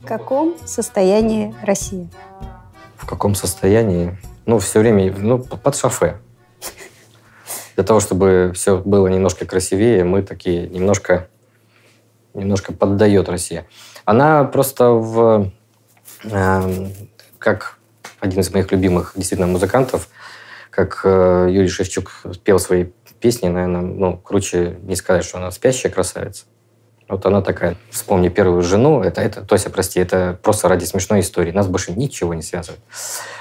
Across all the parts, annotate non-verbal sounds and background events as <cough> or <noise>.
В каком состоянии Россия? В каком состоянии? Ну, все время ну, под шафе. Для того, чтобы все было немножко красивее, мы такие немножко, немножко поддает Россия. Она просто в... Э, как один из моих любимых действительно музыкантов, как э, Юрий Шевчук пел свои песни, наверное, ну, круче не сказать, что она спящая красавица. Вот она такая, вспомни первую жену, это, это, Тося, прости, это просто ради смешной истории, нас больше ничего не связывает.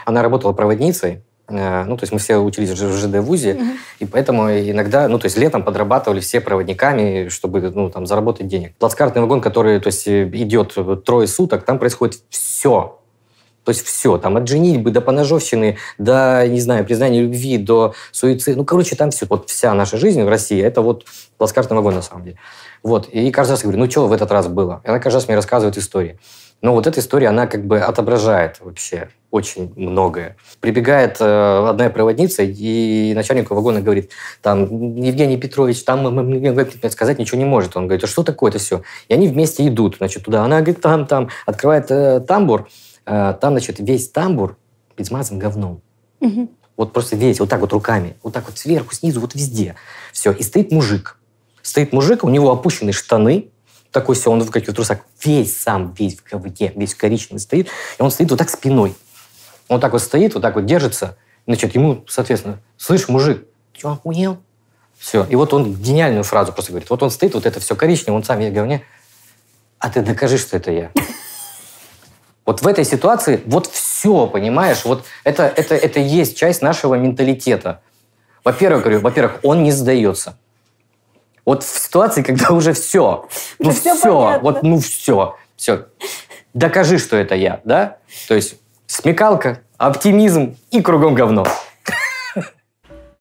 Она работала проводницей, э, ну, то есть мы все учились в ЖД ВУЗе, угу. и поэтому иногда, ну, то есть летом подрабатывали все проводниками, чтобы, ну, там, заработать денег. Плацкартный вагон, который, то есть, э, идет трое суток, там происходит все, то есть все, там от женитьбы до поножовщины, до, не знаю, признания любви, до суицида. Ну, короче, там все. Вот вся наша жизнь в России – это вот плацкартный вагон, на самом деле. Вот. И каждый раз я говорю, ну, что в этот раз было? И она каждый раз мне рассказывает истории. Но вот эта история, она как бы отображает вообще очень многое. Прибегает э, одна проводница, и начальнику вагона говорит, там, Евгений Петрович, там мне сказать ничего не может. Он говорит, а что такое это все? И они вместе идут, значит, туда. Она говорит, там, там, открывает э, тамбур, Э, там, значит, весь тамбур измазан говном. Угу. Вот просто весь, вот так вот руками, вот так вот сверху, снизу, вот везде. Все. И стоит мужик. Стоит мужик, у него опущены штаны, такой все, он в каких то трусах, весь сам, весь в говне, весь коричневый стоит, и он стоит вот так спиной. Он так вот стоит, вот так вот держится, значит, ему, соответственно, слышь, мужик, ты что, охуел? Все. И вот он гениальную фразу просто говорит. Вот он стоит, вот это все коричневое, он сам весь говне. А ты докажи, что это я. Вот в этой ситуации вот все, понимаешь, вот это, это, это есть часть нашего менталитета. Во-первых, говорю, во-первых, он не сдается. Вот в ситуации, когда <laughs> уже все, ну все, все вот ну все, все. Докажи, что это я, да? То есть смекалка, оптимизм и кругом говно.